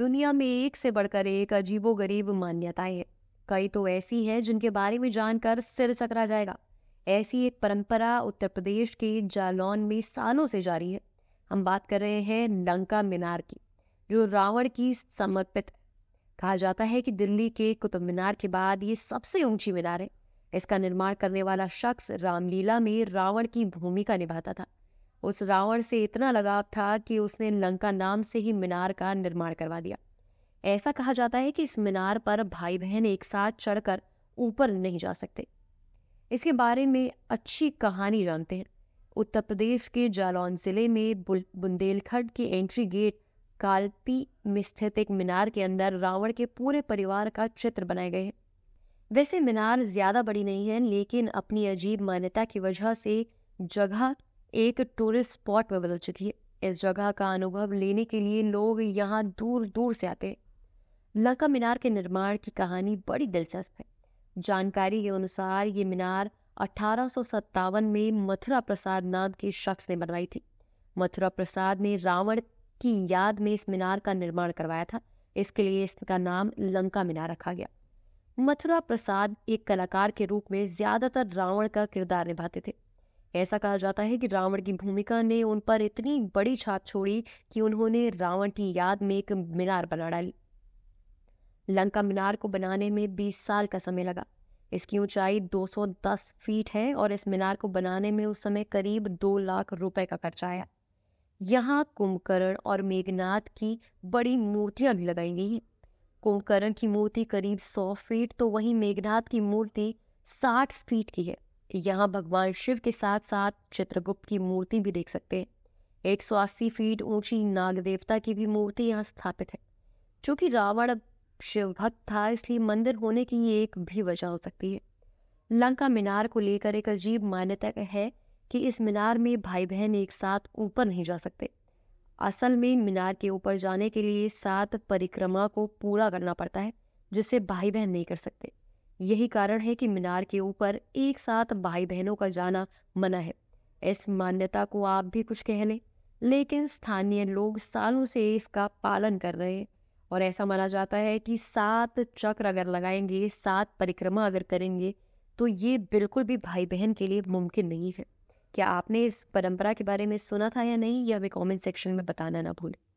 दुनिया में एक से बढ़कर एक अजीबो गरीब मान्यताएं हैं कई तो ऐसी हैं जिनके बारे में जानकर सिर चकरा जाएगा ऐसी एक परंपरा उत्तर प्रदेश के जालौन में सालों से जारी है हम बात कर रहे हैं लंका मीनार की जो रावण की समर्पित है कहा जाता है कि दिल्ली के कुतुब मीनार के बाद ये सबसे ऊंची मीनार है इसका निर्माण करने वाला शख्स रामलीला में रावण की भूमिका निभाता था उस रावण से इतना लगाव था कि उसने लंका नाम से ही मीनार का निर्माण करवा दिया ऐसा कहा जाता है कि इस मीनार पर भाई बहन एक साथ चढ़कर ऊपर नहीं जा सकते इसके बारे में अच्छी कहानी जानते हैं उत्तर प्रदेश के जालौन ज़िले में बुंदेलखंड के एंट्री गेट कालपी में स्थित एक मीनार के अंदर रावण के पूरे परिवार का चित्र बनाए गए हैं वैसे मीनार ज़्यादा बड़ी नहीं है लेकिन अपनी अजीब मान्यता की वजह से जगह एक टूरिस्ट स्पॉट में बदल चुकी है इस जगह का अनुभव लेने के लिए लोग यहाँ दूर दूर से आते हैं लंका मीनार के निर्माण की कहानी बड़ी दिलचस्प है जानकारी के अनुसार ये मीनार अठारह में मथुरा प्रसाद नाम के शख्स ने बनवाई थी मथुरा प्रसाद ने रावण की याद में इस मीनार का निर्माण करवाया था इसके लिए इसका नाम लंका मीनार रखा गया मथुरा प्रसाद एक कलाकार के रूप में ज्यादातर रावण का किरदार निभाते थे ऐसा कहा जाता है कि रावण की भूमिका ने उन पर इतनी बड़ी छाप छोड़ी कि उन्होंने रावण की याद में एक मीनार बना डाली लंका मीनार को बनाने में 20 साल का समय लगा इसकी ऊंचाई 210 फीट है और इस मीनार को बनाने में उस समय करीब दो लाख रुपए का खर्चा आया यहाँ कुंभकर्ण और मेघनाथ की बड़ी मूर्तियां भी लगाई गई हैं कुंभकर्ण की मूर्ति करीब 100 फीट तो वहीं मेघनाथ की मूर्ति 60 फीट की है यहाँ भगवान शिव के साथ साथ चित्रगुप्त की मूर्ति भी देख सकते हैं अस्सी फीट ऊंची नाग देवता की भी मूर्ति यहाँ स्थापित है चूंकि रावण अब शिव भक्त था इसलिए मंदिर होने की ये एक भी वजह हो सकती है लंका मीनार को लेकर एक अजीब मान्यता है कि इस मीनार में भाई बहन एक साथ ऊपर नहीं जा सकते असल में मीनार के ऊपर जाने के लिए सात परिक्रमा को पूरा करना पड़ता है जिसे भाई बहन नहीं कर सकते यही कारण है कि मीनार के ऊपर एक साथ भाई बहनों का जाना मना है इस मान्यता को आप भी कुछ कह लें लेकिन स्थानीय लोग सालों से इसका पालन कर रहे हैं और ऐसा माना जाता है कि सात चक्र अगर लगाएंगे सात परिक्रमा अगर करेंगे तो ये बिल्कुल भी भाई बहन के लिए मुमकिन नहीं है क्या आपने इस परंपरा के बारे में सुना था या नहीं यह हमें कमेंट सेक्शन में बताना ना भूलें